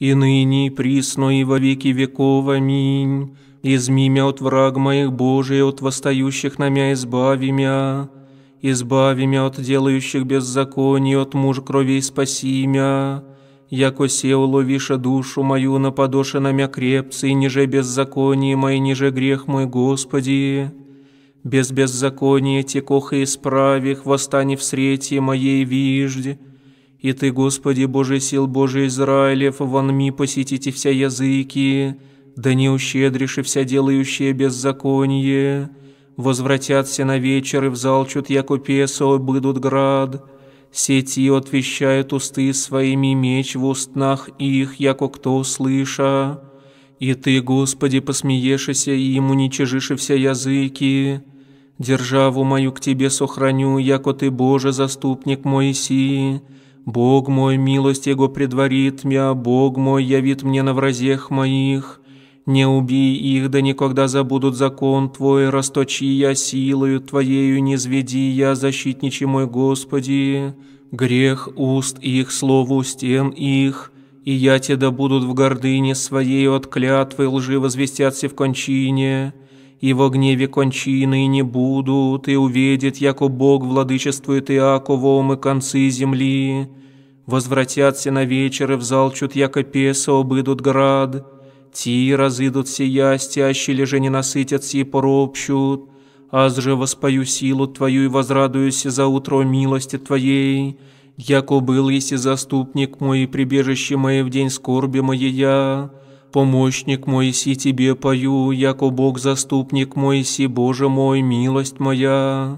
и ныне, присно и во веки веков. Аминь. Изми мя от враг моих Божий, от восстающих на мя избави мя. Избави мя от делающих беззаконий, от муж кровей спаси мя. Яко се уловиша душу мою на подоше на мя крепцы, и ниже беззаконие мои, ниже грех мой, Господи. Без беззакония текоха исправи, хвостани в срети моей вижди. И Ты, Господи, Божий сил Божий Израилев, вонми посетите вся языки, да не ущедришь и вся делающие беззаконие. Возвратятся на вечер и взалчут яко песо, будут град. Сети отвещают усты своими меч в устнах их, яко кто слыша. И Ты, Господи, посмеешься и ему уничижишь и вся языки. Державу мою к Тебе сохраню, яко Ты, Боже, заступник мой Моисии, Бог мой, милость Его предварит мя, Бог мой явит мне на вразех моих. Не убий их, да никогда забудут закон Твой, расточи я силою Твоею, не зведи я, защитничи мой Господи. Грех уст их, слово устен их, и я те да будут в гордыне своей от клятвы лжи возвестятся в кончине и в гневе кончины не будут, и увидит, яко Бог владычествует Иаковом и концы земли. Возвратятся на вечер и взалчут, яко песа обыдут град. Ти разыдут сия, стящие а леже не насытятся и поропщут. Аз же воспою силу Твою и возрадуюсь за утро милости Твоей. Яко был еси заступник мой и прибежище мое в день скорби моей я помощник мой си тебе пою, яко Бог заступник мой си, Боже мой, милость моя».